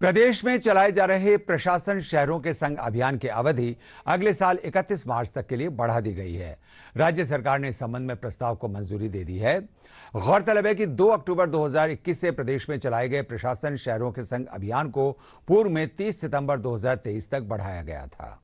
प्रदेश में चलाए जा रहे प्रशासन शहरों के संघ अभियान की अवधि अगले साल 31 मार्च तक के लिए बढ़ा दी गई है राज्य सरकार ने इस संबंध में प्रस्ताव को मंजूरी दे दी है गौरतलब है कि 2 अक्टूबर 2021 से प्रदेश में चलाए गए प्रशासन शहरों के संघ अभियान को पूर्व में 30 सितंबर 2023 तक बढ़ाया गया था